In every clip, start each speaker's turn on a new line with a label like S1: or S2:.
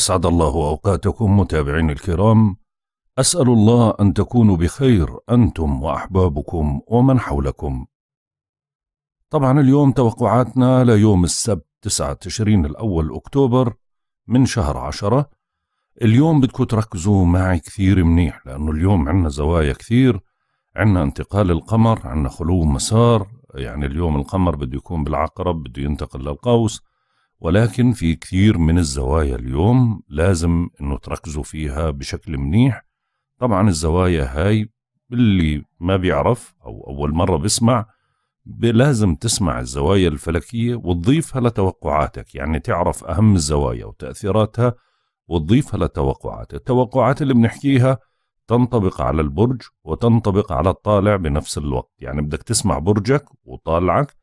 S1: أسعد الله أوقاتكم متابعين الكرام أسأل الله أن تكونوا بخير أنتم وأحبابكم ومن حولكم طبعا اليوم توقعاتنا ليوم السبت 9 تشرين الأول أكتوبر من شهر عشرة اليوم بدكم تركزوا معي كثير منيح لأنه اليوم عنا زوايا كثير عنا انتقال القمر عنا خلو مسار يعني اليوم القمر بده يكون بالعقرب بده ينتقل للقوس ولكن في كثير من الزوايا اليوم لازم انه تركزوا فيها بشكل منيح طبعا الزوايا هاي اللي ما بيعرف او اول مره بيسمع لازم تسمع الزوايا الفلكيه وتضيفها لتوقعاتك يعني تعرف اهم الزوايا وتاثيراتها وتضيفها لتوقعاتك التوقعات اللي بنحكيها تنطبق على البرج وتنطبق على الطالع بنفس الوقت يعني بدك تسمع برجك وطالعك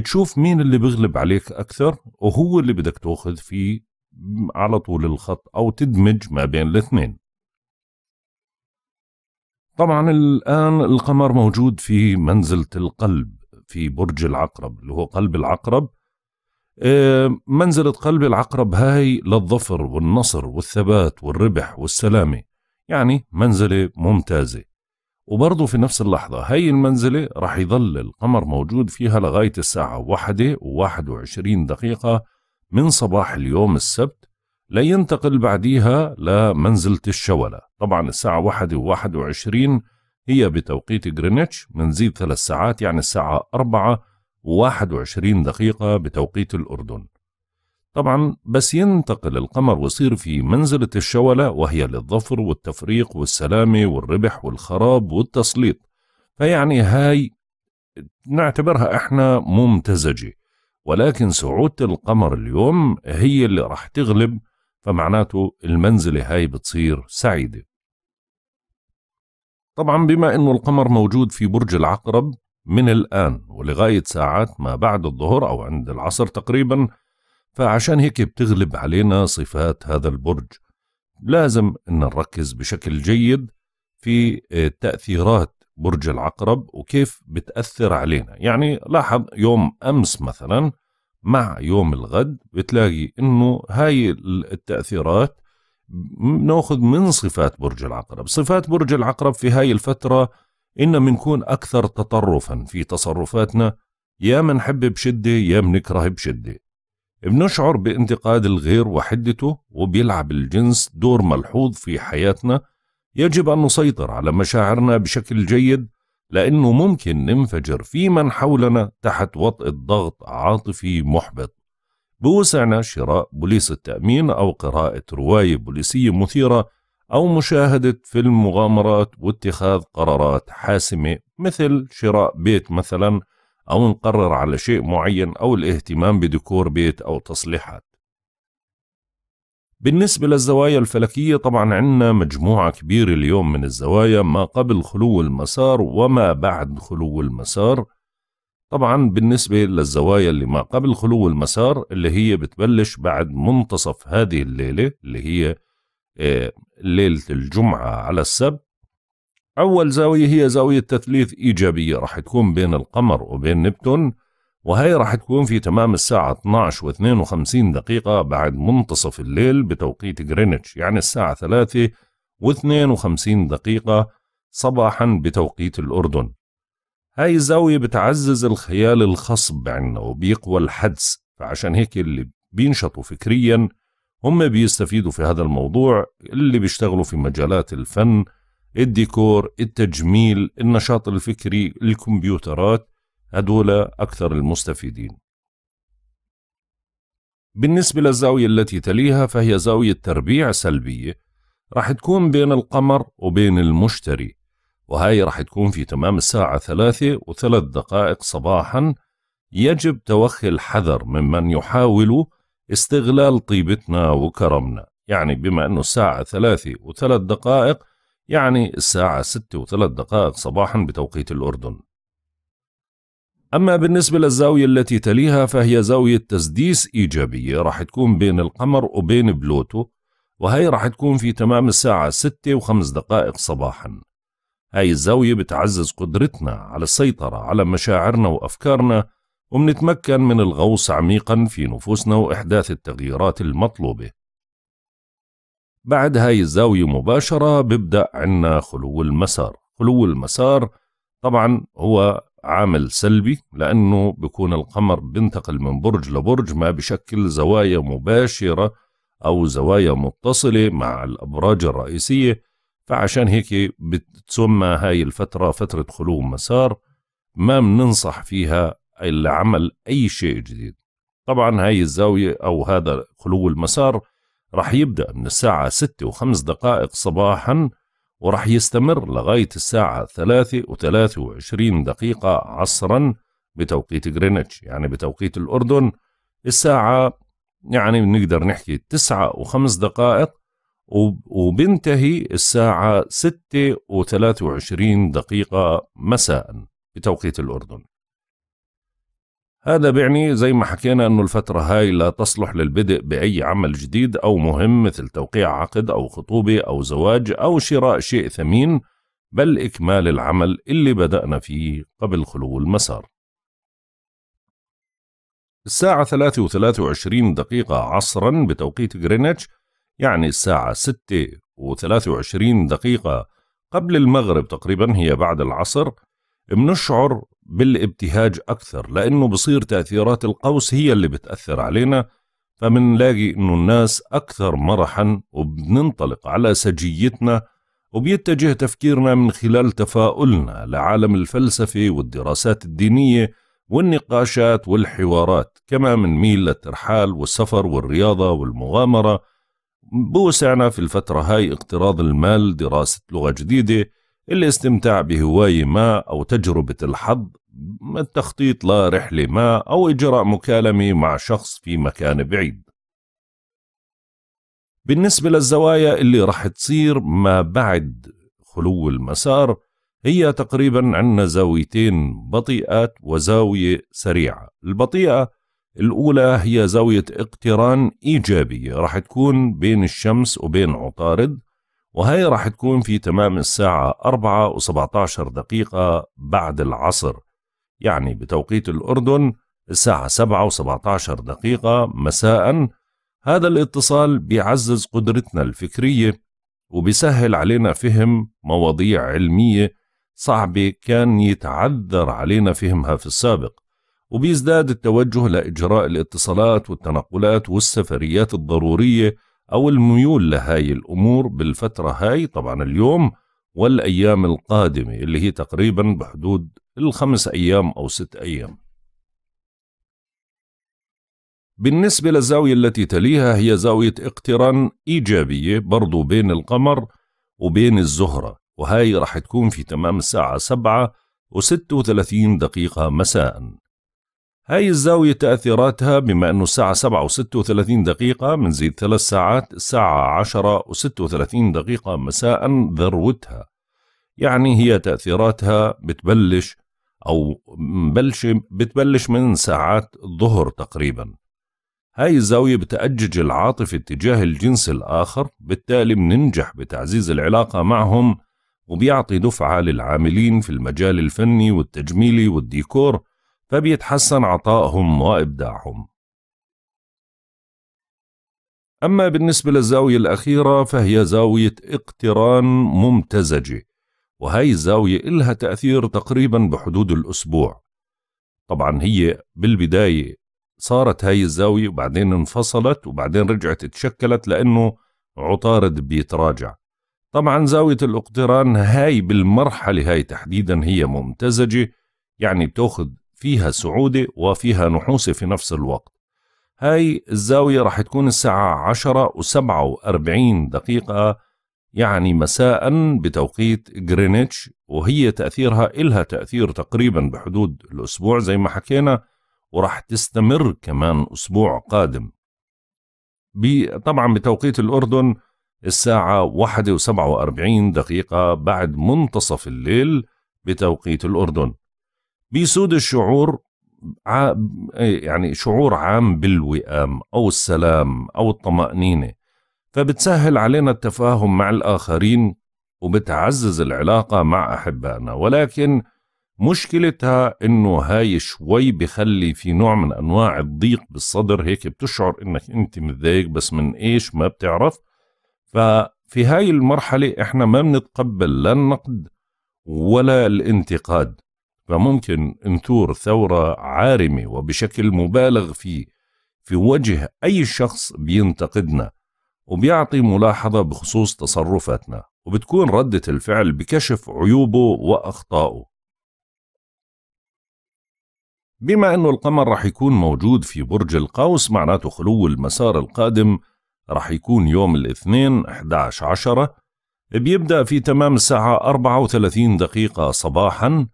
S1: تشوف مين اللي بيغلب عليك اكثر وهو اللي بدك تاخذ فيه على طول الخط او تدمج ما بين الاثنين طبعا الان القمر موجود في منزله القلب في برج العقرب اللي هو قلب العقرب آه، منزلة قلب العقرب هاي للظفر والنصر والثبات والربح والسلامة يعني منزلة ممتازة وبرضه في نفس اللحظة هاي المنزلة راح يظل القمر موجود فيها لغاية الساعة واحدة وواحد وعشرين دقيقة من صباح اليوم السبت لينتقل بعديها لمنزلة الشولة طبعا الساعة واحدة وواحد وعشرين هي بتوقيت جرينتش منزيد ثلاث ساعات يعني الساعة أربعة وواحد وعشرين دقيقة بتوقيت الأردن طبعا بس ينتقل القمر ويصير في منزلة الشولة وهي للظفر والتفريق والسلامة والربح والخراب والتسليط فيعني هاي نعتبرها احنا ممتزجة ولكن سعودة القمر اليوم هي اللي راح تغلب فمعناته المنزلة هاي بتصير سعيدة طبعا بما انه القمر موجود في برج العقرب من الآن ولغاية ساعات ما بعد الظهر أو عند العصر تقريبا فعشان هيك بتغلب علينا صفات هذا البرج لازم أن نركز بشكل جيد في آه، تأثيرات برج العقرب وكيف بتأثر علينا يعني لاحظ يوم أمس مثلا مع يوم الغد بتلاقي أنه هاي التأثيرات ناخذ من صفات برج العقرب صفات برج العقرب في هاي الفترة إن بنكون أكثر تطرفا في تصرفاتنا يا منحب بشدة يا منكره بشدة بنشعر بانتقاد الغير وحدته وبيلعب الجنس دور ملحوظ في حياتنا يجب أن نسيطر على مشاعرنا بشكل جيد لأنه ممكن ننفجر في من حولنا تحت وطئ الضغط عاطفي محبط بوسعنا شراء بوليس التأمين أو قراءة رواية بوليسية مثيرة أو مشاهدة فيلم مغامرات واتخاذ قرارات حاسمة مثل شراء بيت مثلا أو نقرر على شيء معين أو الاهتمام بديكور بيت أو تصليحات بالنسبة للزوايا الفلكية طبعا عندنا مجموعة كبيرة اليوم من الزوايا ما قبل خلو المسار وما بعد خلو المسار طبعا بالنسبة للزوايا اللي ما قبل خلو المسار اللي هي بتبلش بعد منتصف هذه الليلة اللي هي آه، ليلة الجمعة على السبت أول زاوية هي زاوية تثليث إيجابية راح تكون بين القمر وبين نبتون وهي راح تكون في تمام الساعة 12 و 52 دقيقة بعد منتصف الليل بتوقيت غرينتش يعني الساعة 3 و 52 دقيقة صباحا بتوقيت الأردن هاي الزاوية بتعزز الخيال الخصب عندنا وبيقوى الحدس فعشان هيك اللي بينشطوا فكريا هم بيستفيدوا في هذا الموضوع اللي بيشتغلوا في مجالات الفن الديكور التجميل النشاط الفكري الكمبيوترات هدول أكثر المستفيدين بالنسبة للزاوية التي تليها فهي زاوية تربيع سلبية راح تكون بين القمر وبين المشتري وهي راح تكون في تمام الساعة ثلاثة وثلاث دقائق صباحا يجب توخي الحذر ممن يحاول استغلال طيبتنا وكرمنا يعني بما أنه الساعة ثلاثة وثلاث دقائق يعني الساعة ستة وثلاث دقائق صباحا بتوقيت الأردن أما بالنسبة للزاوية التي تليها فهي زاوية تسديس إيجابية راح تكون بين القمر وبين بلوتو وهي راح تكون في تمام الساعة ستة وخمس دقائق صباحا هاي الزاوية بتعزز قدرتنا على السيطرة على مشاعرنا وأفكارنا ومنتمكن من الغوص عميقا في نفوسنا وإحداث التغييرات المطلوبة بعد هاي الزاوية مباشرة ببدأ عنا خلو المسار خلو المسار طبعا هو عامل سلبي لأنه بيكون القمر بينتقل من برج لبرج ما بشكل زوايا مباشرة أو زوايا متصلة مع الأبراج الرئيسية فعشان هيك بتسمى هاي الفترة فترة خلو مسار ما بننصح فيها العمل أي شيء جديد طبعا هاي الزاوية أو هذا خلو المسار رح يبدأ من الساعة ستة وخمس دقائق صباحا ورح يستمر لغاية الساعة ثلاثة وثلاثة وعشرين دقيقة عصرا بتوقيت غرينتش يعني بتوقيت الأردن الساعة يعني بنقدر نحكي تسعة وخمس دقائق وبنتهي الساعة ستة وثلاثة وعشرين دقيقة مساء بتوقيت الأردن هذا بيعني زي ما حكينا أنه الفترة هاي لا تصلح للبدء بأي عمل جديد أو مهم مثل توقيع عقد أو خطوبة أو زواج أو شراء شيء ثمين بل إكمال العمل اللي بدأنا فيه قبل خلو المسار الساعة 23 دقيقة عصرا بتوقيت غرينتش يعني الساعة 6 و23 دقيقة قبل المغرب تقريبا هي بعد العصر بنشعر بالابتهاج أكثر لأنه بصير تأثيرات القوس هي اللي بتأثر علينا فمنلاقي إنه الناس أكثر مرحا وبننطلق على سجيتنا وبيتجه تفكيرنا من خلال تفاؤلنا لعالم الفلسفة والدراسات الدينية والنقاشات والحوارات كما ميل للترحال والسفر والرياضة والمغامرة بوسعنا في الفترة هاي اقتراض المال دراسة لغة جديدة الاستمتاع بهواية ما أو تجربة الحظ التخطيط لرحلة ما أو إجراء مكالمة مع شخص في مكان بعيد بالنسبة للزوايا اللي رح تصير ما بعد خلو المسار هي تقريبا عندنا زاويتين بطيئات وزاوية سريعة البطيئة الأولى هي زاوية اقتران إيجابية رح تكون بين الشمس وبين عطارد وهي رح تكون في تمام الساعة 4 و17 دقيقة بعد العصر يعني بتوقيت الأردن الساعة 7 و17 دقيقة مساء هذا الاتصال بيعزز قدرتنا الفكرية وبيسهل علينا فهم مواضيع علمية صعبة كان يتعذر علينا فهمها في السابق وبيزداد التوجه لإجراء الاتصالات والتنقلات والسفريات الضرورية أو الميول لهاي الأمور بالفترة هاي طبعا اليوم والأيام القادمة اللي هي تقريبا بحدود الخمس أيام أو ست أيام بالنسبة للزاوية التي تليها هي زاوية اقتران إيجابية برضو بين القمر وبين الزهرة وهاي رح تكون في تمام الساعة سبعة وستة وثلاثين دقيقة مساءً هاي الزاوية تأثيراتها بما أنه الساعة سبعة وستة وثلاثين دقيقة زيد ثلاث ساعات الساعة عشرة وستة وثلاثين دقيقة مساء ذروتها يعني هي تأثيراتها بتبلش أو بلش بتبلش من ساعات الظهر تقريبا هاي الزاوية بتأجج العاطفة تجاه الجنس الآخر بالتالي بننجح بتعزيز العلاقة معهم وبيعطي دفعة للعاملين في المجال الفني والتجميلي والديكور فبيتحسن عطائهم وإبداعهم أما بالنسبة للزاوية الأخيرة فهي زاوية اقتران ممتزجة وهاي الزاوية إلها تأثير تقريبا بحدود الأسبوع طبعا هي بالبداية صارت هاي الزاوية وبعدين انفصلت وبعدين رجعت اتشكلت لأنه عطارد بيتراجع طبعا زاوية الاقتران هاي بالمرحلة هاي تحديدا هي ممتزجة يعني بتاخذ فيها سعودة وفيها نحوسة في نفس الوقت هاي الزاوية راح تكون الساعة 10 و47 دقيقة يعني مساء بتوقيت جرينتش وهي تأثيرها إلها تأثير تقريبا بحدود الأسبوع زي ما حكينا وراح تستمر كمان أسبوع قادم طبعا بتوقيت الأردن الساعة واحدة وسبعة وأربعين دقيقة بعد منتصف الليل بتوقيت الأردن بيسود الشعور يعني شعور عام بالوئام أو السلام أو الطمأنينة فبتسهل علينا التفاهم مع الآخرين وبتعزز العلاقة مع أحبائنا ولكن مشكلتها إنه هاي شوي بخلي في نوع من أنواع الضيق بالصدر هيك بتشعر إنك أنت متضايق بس من إيش ما بتعرف ففي هاي المرحلة إحنا ما بنتقبل لا النقد ولا الانتقاد فممكن نثور ثورة عارمة وبشكل مبالغ فيه في وجه أي شخص بينتقدنا وبيعطي ملاحظة بخصوص تصرفاتنا وبتكون ردة الفعل بكشف عيوبه وأخطائه بما أنه القمر رح يكون موجود في برج القوس معناته خلو المسار القادم رح يكون يوم الاثنين 11 عشرة بيبدأ في تمام الساعة 34 دقيقة صباحا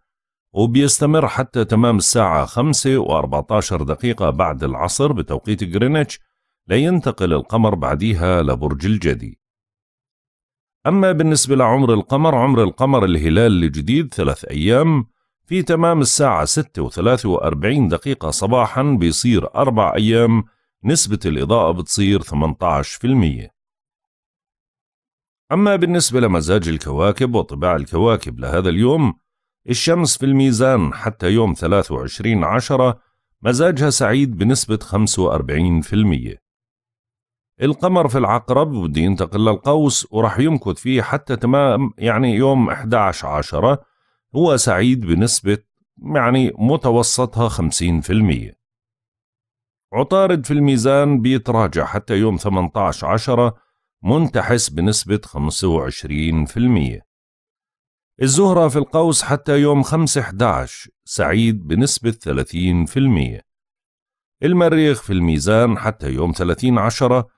S1: وبيستمر حتى تمام الساعة 5 و14 دقيقة بعد العصر بتوقيت غرينتش لا ينتقل القمر بعديها لبرج الجدي أما بالنسبة لعمر القمر عمر القمر الهلال الجديد ثلاث أيام في تمام الساعة 6 و 43 دقيقة صباحا بيصير أربع أيام نسبة الإضاءة بتصير 18% أما بالنسبة لمزاج الكواكب وطباع الكواكب لهذا اليوم الشمس في الميزان حتى يوم 23 عشرة مزاجها سعيد بنسبة 45% القمر في العقرب بده ينتقل للقوس وراح يمكث فيه حتى تمام يعني يوم 11 عشرة هو سعيد بنسبة يعني متوسطها 50% عطارد في الميزان بيتراجع حتى يوم 18 عشرة منتحس بنسبة 25% الزهرة في القوس حتى يوم 5 11 سعيد بنسبة 30% المريخ في الميزان حتى يوم 30 عشرة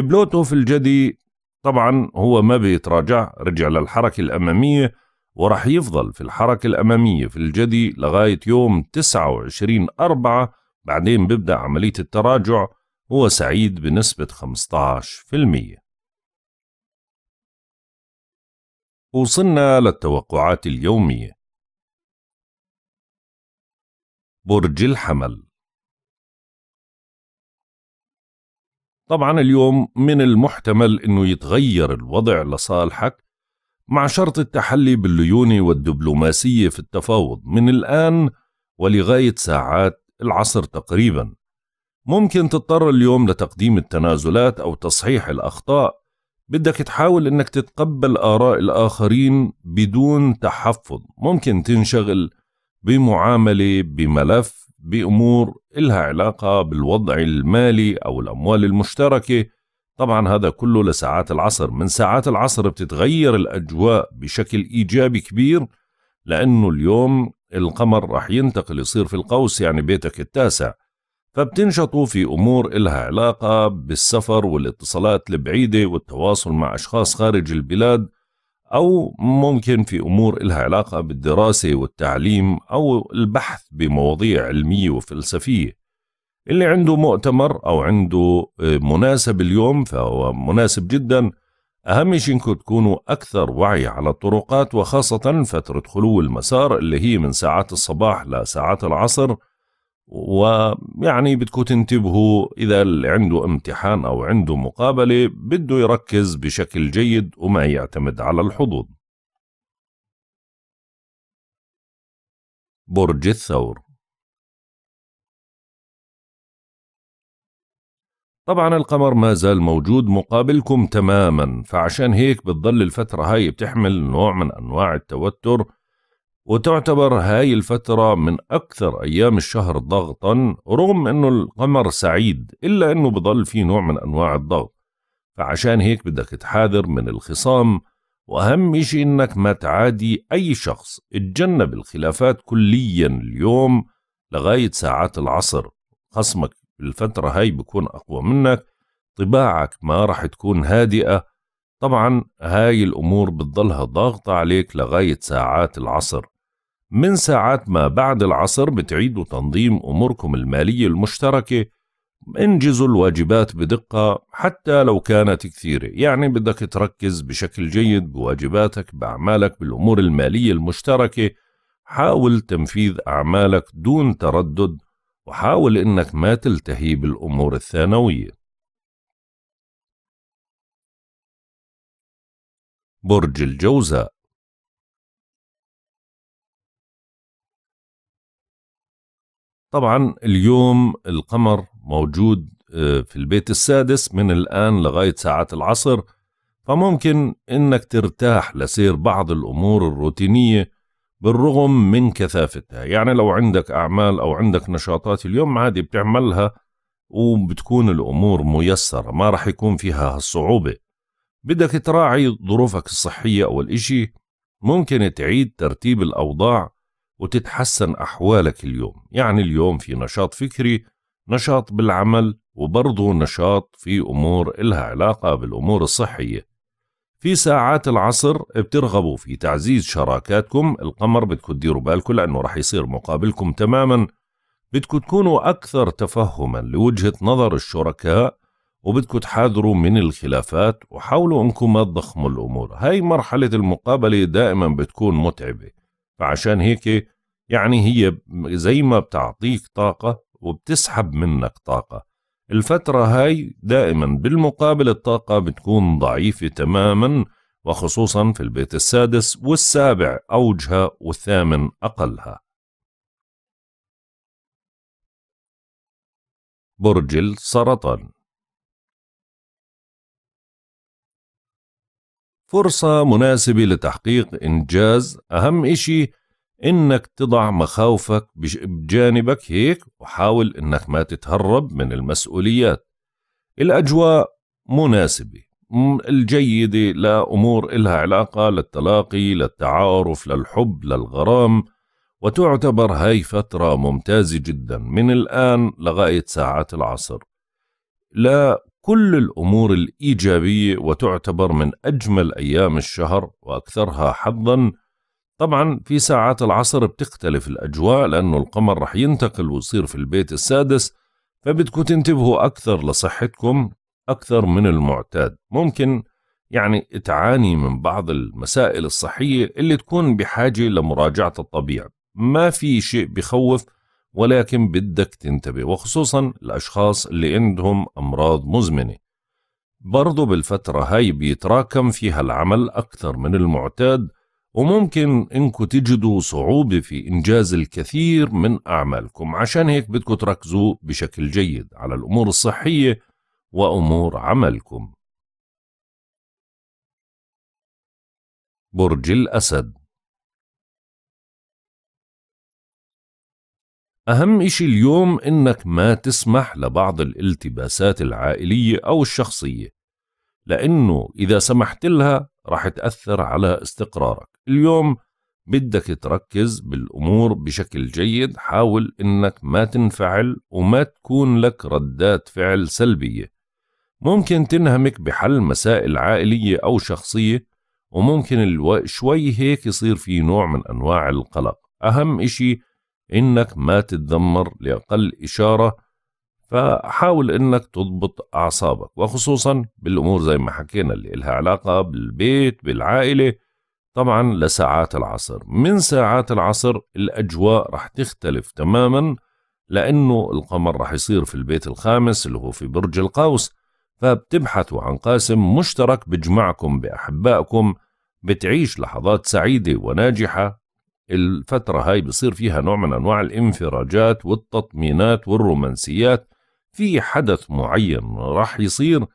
S1: بلوتو في الجدي طبعا هو ما بيتراجع رجع للحركة الأمامية ورح يفضل في الحركة الأمامية في الجدي لغاية يوم 29 أربعة بعدين بيبدأ عملية التراجع هو سعيد بنسبة
S2: 15% وصلنا للتوقعات اليومية برج الحمل طبعا
S1: اليوم من المحتمل انه يتغير الوضع لصالحك مع شرط التحلي بالليونة والدبلوماسية في التفاوض من الآن ولغاية ساعات العصر تقريبا ممكن تضطر اليوم لتقديم التنازلات أو تصحيح الأخطاء بدك تحاول أنك تتقبل آراء الآخرين بدون تحفظ ممكن تنشغل بمعاملة بملف بأمور إلها علاقة بالوضع المالي أو الأموال المشتركة طبعا هذا كله لساعات العصر من ساعات العصر بتتغير الأجواء بشكل إيجابي كبير لأنه اليوم القمر رح ينتقل يصير في القوس يعني بيتك التاسع فبتنشطوا في أمور إلها علاقة بالسفر والاتصالات البعيدة والتواصل مع أشخاص خارج البلاد أو ممكن في أمور إلها علاقة بالدراسة والتعليم أو البحث بمواضيع علمية وفلسفية اللي عنده مؤتمر أو عنده آه، مناسب اليوم فهو مناسب جدا أهم شيء إنكم تكونوا أكثر وعي على الطرقات وخاصة فترة خلو المسار اللي هي من ساعات الصباح لساعات العصر ويعني بدكم تنتبهوا إذا اللي عنده امتحان أو عنده مقابلة بده يركز بشكل جيد وما يعتمد على الحظوظ
S2: برج الثور طبعا القمر ما
S1: زال موجود مقابلكم تماما فعشان هيك بتضل الفترة هاي بتحمل نوع من أنواع التوتر وتعتبر هاي الفترة من أكثر أيام الشهر ضغطا رغم أنه القمر سعيد إلا أنه بضل في نوع من أنواع الضغط فعشان هيك بدك تحاذر من الخصام وأهم إشي إنك ما تعادي أي شخص اتجنب الخلافات كليا اليوم لغاية ساعات العصر خصمك بالفترة هاي بكون أقوى منك طباعك ما رح تكون هادئة طبعا هاي الأمور بتضلها ضاغطة عليك لغاية ساعات العصر من ساعات ما بعد العصر بتعيدوا تنظيم أموركم المالية المشتركة انجزوا الواجبات بدقة حتى لو كانت كثيرة يعني بدك تركز بشكل جيد بواجباتك بأعمالك بالأمور المالية المشتركة حاول تنفيذ أعمالك دون
S2: تردد وحاول إنك ما تلتهي بالأمور الثانوية برج الجوزاء طبعا اليوم القمر موجود آه، في البيت السادس من
S1: الآن لغاية ساعات العصر فممكن إنك ترتاح لسير بعض الأمور الروتينية بالرغم من كثافتها يعني لو عندك أعمال أو عندك نشاطات اليوم عادي بتعملها وبتكون الأمور ميسرة ما رح يكون فيها هالصعوبة بدك تراعي ظروفك الصحية أول إشي ممكن تعيد ترتيب الأوضاع وتتحسن أحوالك اليوم يعني اليوم في نشاط فكري نشاط بالعمل وبرضه نشاط في أمور إلها علاقة بالأمور الصحية في ساعات العصر بترغبوا في تعزيز شراكاتكم القمر بدكم تديروا بالكم لأنه رح يصير مقابلكم تماما بدكم تكونوا أكثر تفهما لوجهة نظر الشركاء وبدكم تحاذروا من الخلافات وحاولوا أنكم ما تضخموا الأمور هاي مرحلة المقابلة دائما بتكون متعبة فعشان هيك يعني هي زي ما بتعطيك طاقة وبتسحب منك طاقة الفترة هاي دائما بالمقابل الطاقة بتكون ضعيفة تماما وخصوصا في البيت السادس
S2: والسابع أوجها والثامن أقلها برج السرطان فرصة مناسبة لتحقيق
S1: إنجاز أهم إشي إنك تضع مخاوفك بجانبك هيك وحاول إنك ما تتهرب من المسؤوليات الأجواء مناسبة الجيدة لأمور إلها علاقة للتلاقي للتعارف للحب للغرام وتعتبر هاي فترة ممتازة جدا من الآن لغاية ساعات العصر لكل الأمور الإيجابية وتعتبر من أجمل أيام الشهر وأكثرها حظا طبعا في ساعات العصر بتختلف الأجواء لأنه القمر رح ينتقل ويصير في البيت السادس فبدكم تنتبهوا أكثر لصحتكم أكثر من المعتاد ممكن يعني تعاني من بعض المسائل الصحية اللي تكون بحاجة لمراجعة الطبيعة ما في شيء بخوف ولكن بدك تنتبه وخصوصا الأشخاص اللي عندهم أمراض مزمنة برضو بالفترة هاي بيتراكم فيها العمل أكثر من المعتاد وممكن انكم تجدوا صعوبة في انجاز الكثير من اعمالكم عشان هيك بدكم تركزوا بشكل جيد على الامور الصحية وامور
S2: عملكم برج الاسد أهم
S1: إشي اليوم إنك ما تسمح لبعض الالتباسات العائلية أو الشخصية لأنه إذا سمحت لها راح تأثر على استقرارك اليوم بدك تركز بالأمور بشكل جيد حاول إنك ما تنفعل وما تكون لك ردات فعل سلبية ممكن تنهمك بحل مسائل عائلية أو شخصية وممكن الو... شوي هيك يصير في نوع من أنواع القلق أهم إشي إنك ما تتذمر لأقل إشارة فحاول انك تضبط اعصابك وخصوصا بالامور زي ما حكينا اللي لها علاقه بالبيت بالعائله طبعا لساعات العصر من ساعات العصر الاجواء راح تختلف تماما لانه القمر راح يصير في البيت الخامس اللي هو في برج القوس فبتبحثوا عن قاسم مشترك بجمعكم باحبائكم بتعيش لحظات سعيده وناجحه الفترة هاي بصير فيها نوع من أنواع الانفراجات والتطمينات والرومانسيات في حدث معين راح يصير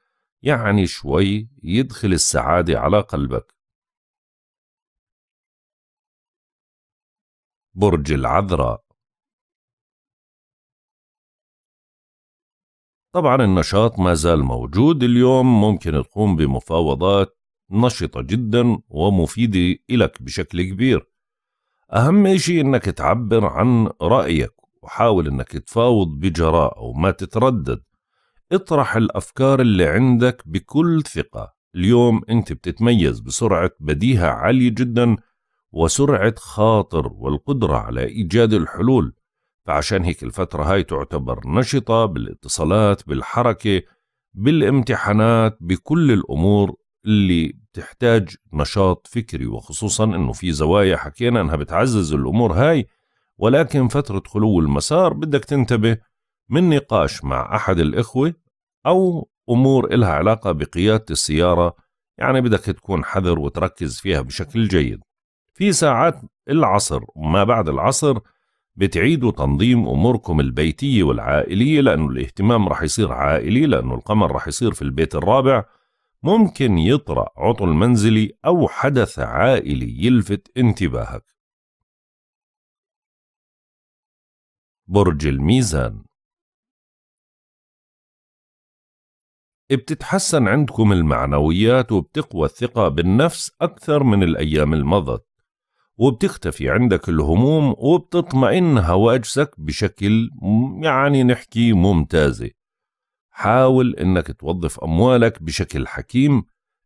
S2: يعني شوي يدخل السعادة على قلبك برج العذراء طبعا النشاط ما زال موجود
S1: اليوم ممكن تقوم بمفاوضات نشطة جدا ومفيدة إلك بشكل كبير أهم شيء أنك تعبر عن رأيك وحاول انك تفاوض بجراءة وما تتردد اطرح الافكار اللي عندك بكل ثقة اليوم انت بتتميز بسرعة بديهة عالية جدا وسرعة خاطر والقدرة على ايجاد الحلول فعشان هيك الفترة هاي تعتبر نشطة بالاتصالات بالحركة بالامتحانات بكل الامور اللي بتحتاج نشاط فكري وخصوصا انه في زوايا حكينا انها بتعزز الامور هاي ولكن فترة خلو المسار بدك تنتبه من نقاش مع أحد الإخوة أو أمور إلها علاقة بقيادة السيارة يعني بدك تكون حذر وتركز فيها بشكل جيد في ساعات العصر وما بعد العصر بتعيدوا تنظيم أموركم البيتية والعائلية لأنه الاهتمام رح يصير عائلي لأنه القمر رح يصير في البيت الرابع ممكن يطرأ عطل منزلي أو حدث عائلي
S2: يلفت انتباهك برج الميزان بتتحسن
S1: عندكم المعنويات وبتقوى الثقة بالنفس أكثر من الأيام المضت وبتختفي عندك الهموم وبتطمئن هواجسك بشكل يعني نحكي ممتازة حاول أنك توظف أموالك بشكل حكيم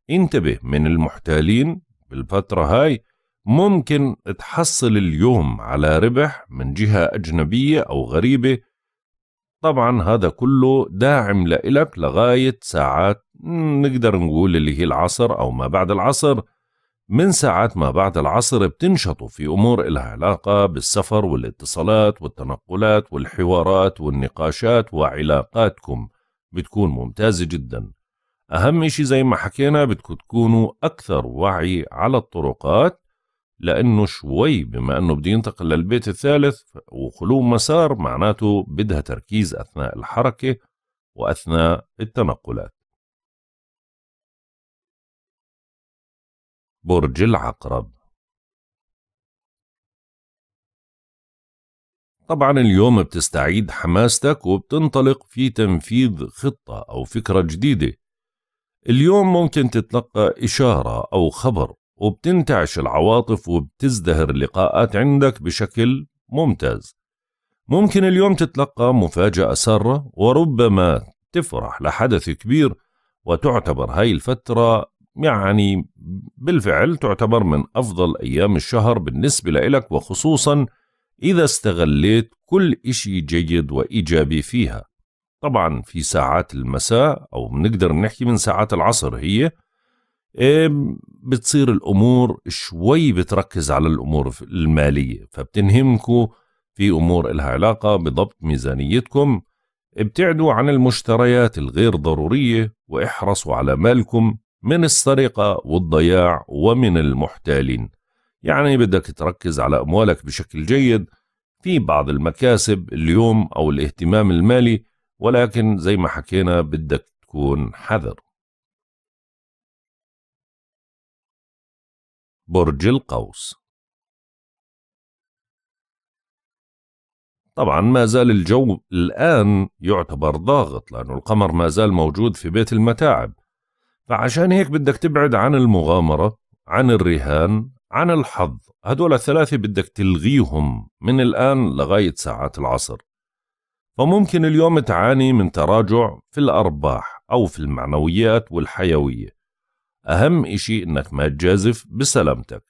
S1: انتبه من المحتالين بالفترة هاي ممكن تحصل اليوم على ربح من جهة أجنبية أو غريبة طبعا هذا كله داعم لإلك لغاية ساعات نقدر نقول اللي هي العصر أو ما بعد العصر من ساعات ما بعد العصر بتنشطوا في أمور إلها علاقة بالسفر والاتصالات والتنقلات والحوارات والنقاشات وعلاقاتكم بتكون ممتازة جدا أهم إشي زي ما حكينا بدكم تكونوا أكثر وعي على الطرقات لأنه شوي بما أنه بده ينتقل للبيت الثالث وخلو مسار معناته
S2: بدها تركيز أثناء الحركة وأثناء التنقلات برج العقرب طبعا اليوم
S1: بتستعيد حماستك وبتنطلق في تنفيذ خطة أو فكرة جديدة اليوم ممكن تتلقى إشارة أو خبر وبتنتعش العواطف وبتزدهر اللقاءات عندك بشكل ممتاز ممكن اليوم تتلقى مفاجأة سارة وربما تفرح لحدث كبير وتعتبر هاي الفترة يعني بالفعل تعتبر من أفضل أيام الشهر بالنسبة لإلك وخصوصا إذا استغليت كل إشي جيد وإيجابي فيها طبعا في ساعات المساء أو بنقدر نحكي من ساعات العصر هي إيه، بتصير الامور شوي بتركز على الامور الماليه فبتنهمكم في امور لها علاقه بضبط ميزانيتكم ابتعدوا عن المشتريات الغير ضروريه واحرصوا على مالكم من السرقه والضياع ومن المحتالين يعني بدك تركز على اموالك بشكل جيد في بعض المكاسب اليوم
S2: او الاهتمام المالي ولكن زي ما حكينا بدك تكون حذر برج القوس طبعا ما زال
S1: الجو الآن يعتبر ضاغط لأنه القمر ما زال موجود في بيت المتاعب فعشان هيك بدك تبعد عن المغامرة عن الرهان عن الحظ هدول الثلاثة بدك تلغيهم من الآن لغاية ساعات العصر فممكن اليوم تعاني من تراجع في الأرباح أو في المعنويات والحيوية أهم إشي إنك ما تجازف بسلامتك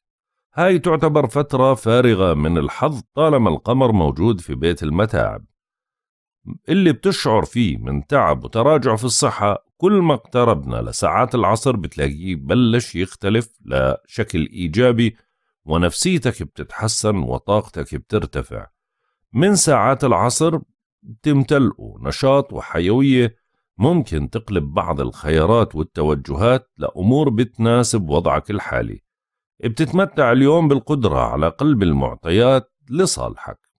S1: هاي تعتبر فترة فارغة من الحظ طالما القمر موجود في بيت المتاعب اللي بتشعر فيه من تعب وتراجع في الصحة كل ما اقتربنا لساعات العصر بتلاقيه بلش يختلف لشكل إيجابي ونفسيتك بتتحسن وطاقتك بترتفع من ساعات العصر بتمتلئوا نشاط وحيوية ممكن تقلب بعض الخيارات والتوجهات لأمور بتناسب وضعك الحالي بتتمتع اليوم
S2: بالقدرة على قلب المعطيات لصالحك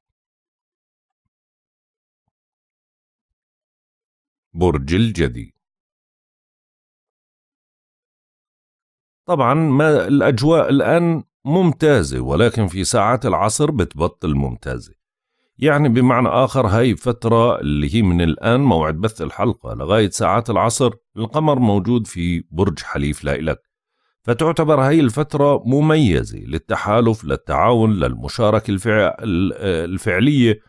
S2: برج الجدي طبعا ما الأجواء الآن
S1: ممتازة ولكن في ساعات العصر بتبطل ممتازة يعني بمعنى آخر هاي فترة اللي هي من الآن موعد بث الحلقة لغاية ساعات العصر القمر موجود في برج حليف لإلك فتعتبر هاي الفترة مميزة للتحالف للتعاون للمشاركة الفع... الفعلية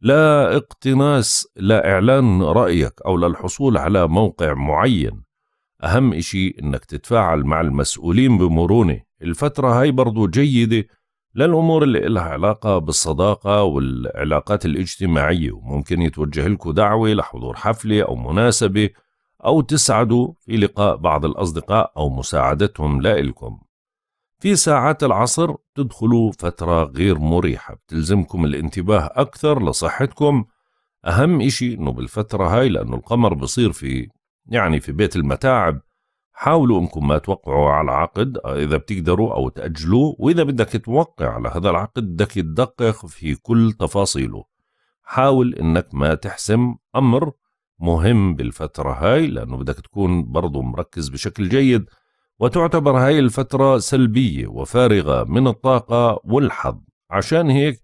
S1: لا اقتناس لا إعلان رأيك أو للحصول على موقع معين أهم إشي إنك تتفاعل مع المسؤولين بمرونة الفترة هاي برضو جيدة للأمور اللي إلها علاقة بالصداقة والعلاقات الاجتماعية وممكن يتوجه لكم دعوة لحضور حفلة أو مناسبة أو تسعدوا في لقاء بعض الأصدقاء أو مساعدتهم لإلكم في ساعات العصر تدخلوا فترة غير مريحة بتلزمكم الانتباه أكثر لصحتكم أهم إشي إنه بالفترة هاي لأنه القمر بصير في يعني في بيت المتاعب حاولوا انكم ما توقعوا على عقد آه، اذا بتقدروا او تاجلوه واذا بدك توقع على هذا العقد بدك تدقق في كل تفاصيله حاول انك ما تحسم امر مهم بالفترة هاي لأنه بدك تكون برضو مركز بشكل جيد وتعتبر هاي الفترة سلبية وفارغة من الطاقة والحظ عشان هيك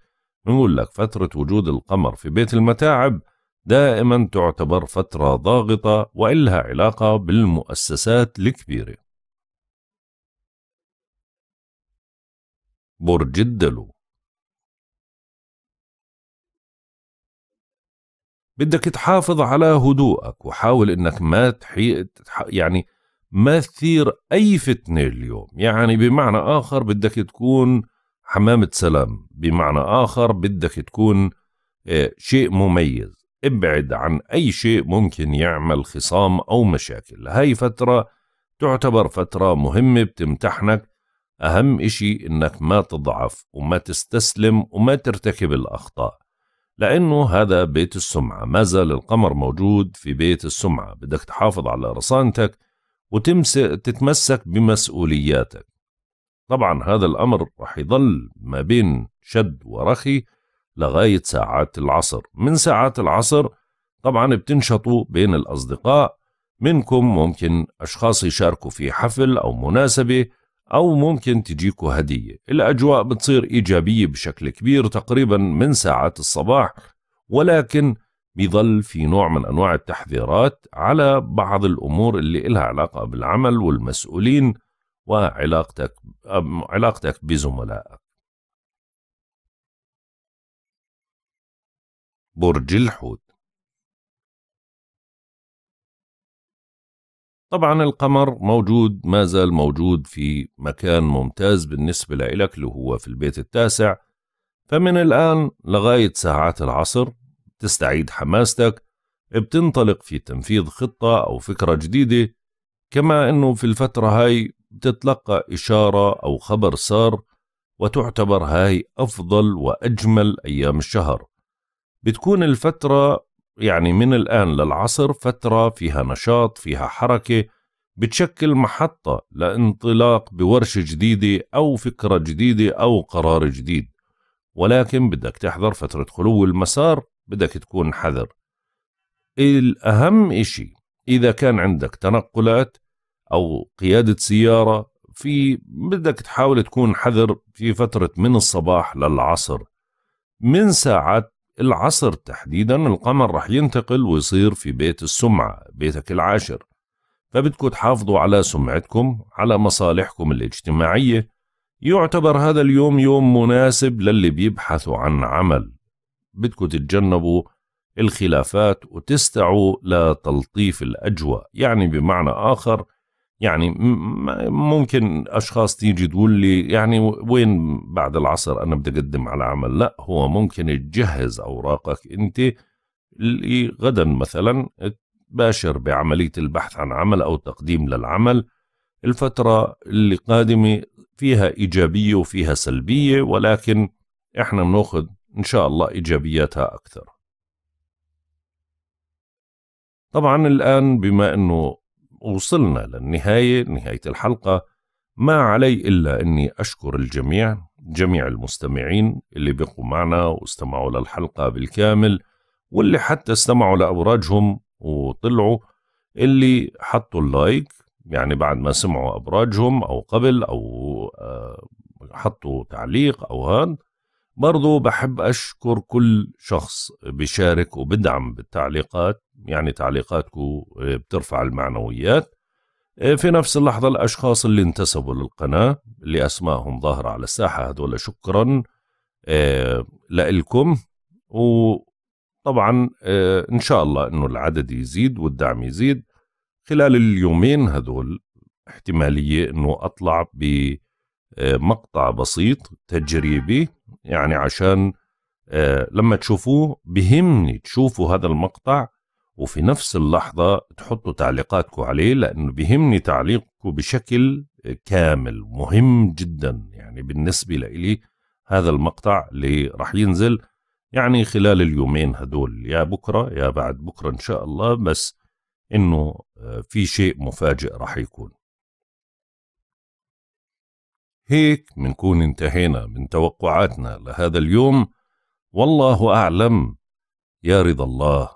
S1: بنقول لك فترة وجود القمر في بيت المتاعب دائما تعتبر فترة ضاغطة وإلها علاقة بالمؤسسات
S2: الكبيرة برج الدلو بدك تحافظ على هدوءك وحاول انك ما تحي... يعني
S1: ما تثير اي فتنه اليوم يعني بمعنى اخر بدك تكون حمامه سلام بمعنى اخر بدك تكون آه، شيء مميز ابعد عن أي شيء ممكن يعمل خصام أو مشاكل هاي فترة تعتبر فترة مهمة بتمتحنك أهم إشي إنك ما تضعف وما تستسلم وما ترتكب الأخطاء لأنه هذا بيت السمعة ما زال القمر موجود في بيت السمعة بدك تحافظ على رصانتك وتتمسك بمسؤولياتك طبعا هذا الأمر رح يضل ما بين شد ورخي لغاية ساعات العصر من ساعات العصر طبعا بتنشطوا بين الأصدقاء منكم ممكن أشخاص يشاركوا في حفل أو مناسبة أو ممكن تجيكوا هدية الأجواء بتصير إيجابية بشكل كبير تقريبا من ساعات الصباح ولكن بيظل في نوع من أنواع التحذيرات على بعض الأمور اللي إلها علاقة
S2: بالعمل والمسؤولين وعلاقتك علاقتك بزملائك برج الحوت طبعا
S1: القمر موجود ما زال موجود في مكان ممتاز بالنسبة لإلك اللي هو في البيت التاسع فمن الآن لغاية ساعات العصر تستعيد حماستك بتنطلق في تنفيذ خطة أو فكرة جديدة كما أنه في الفترة هاي بتتلقى إشارة أو خبر صار وتعتبر هاي أفضل وأجمل أيام الشهر بتكون الفترة يعني من الآن للعصر فترة فيها نشاط فيها حركة بتشكل محطة لانطلاق بورشة جديدة أو فكرة جديدة أو قرار جديد ولكن بدك تحذر فترة خلو المسار بدك تكون حذر الأهم إشي إذا كان عندك تنقلات أو قيادة سيارة في بدك تحاول تكون حذر في فترة من الصباح للعصر من ساعة العصر تحديدا القمر رح ينتقل ويصير في بيت السمعة بيتك العاشر فبدكم تحافظوا على سمعتكم على مصالحكم الاجتماعية يعتبر هذا اليوم يوم مناسب للي بيبحثوا عن عمل بدكم تتجنبوا الخلافات وتسعوا لتلطيف الأجواء يعني بمعنى آخر يعني ممكن اشخاص تيجي تقول لي يعني وين بعد العصر انا بدي اقدم على عمل لا هو ممكن تجهز اوراقك انت اللي غدا مثلا تباشر بعمليه البحث عن عمل او تقديم للعمل الفتره اللي قادمه فيها ايجابيه وفيها سلبيه ولكن احنا بناخذ ان شاء الله ايجابياتها اكثر طبعا الان بما انه وصلنا للنهاية نهاية الحلقة ما علي إلا أني أشكر الجميع جميع المستمعين اللي بقوا معنا واستمعوا للحلقة بالكامل واللي حتى استمعوا لأبراجهم وطلعوا اللي حطوا اللايك يعني بعد ما سمعوا أبراجهم أو قبل أو آه، حطوا تعليق أو هاد برضو بحب أشكر كل شخص بيشارك وبدعم بالتعليقات يعني تعليقاتكم آه، بترفع المعنويات آه، في نفس اللحظة الأشخاص اللي انتسبوا للقناة اللي أسمائهم ظاهرة على الساحة هذول شكرا آه، لإلكم وطبعا إن شاء الله إنه العدد يزيد والدعم يزيد خلال اليومين هذول احتمالية إنه أطلع بمقطع بسيط تجريبي يعني عشان لما تشوفوه بهمني تشوفوا هذا المقطع وفي نفس اللحظة تحطوا تعليقاتكم عليه لأنه بيهمني تعليقكم بشكل كامل مهم جدا يعني بالنسبة لإلي هذا المقطع اللي رح ينزل يعني خلال اليومين هدول يا بكرة يا بعد بكرة إن شاء الله بس إنه آه، في شيء مفاجئ رح يكون هيك منكون انتهينا من توقعاتنا لهذا اليوم والله أعلم يا رضا الله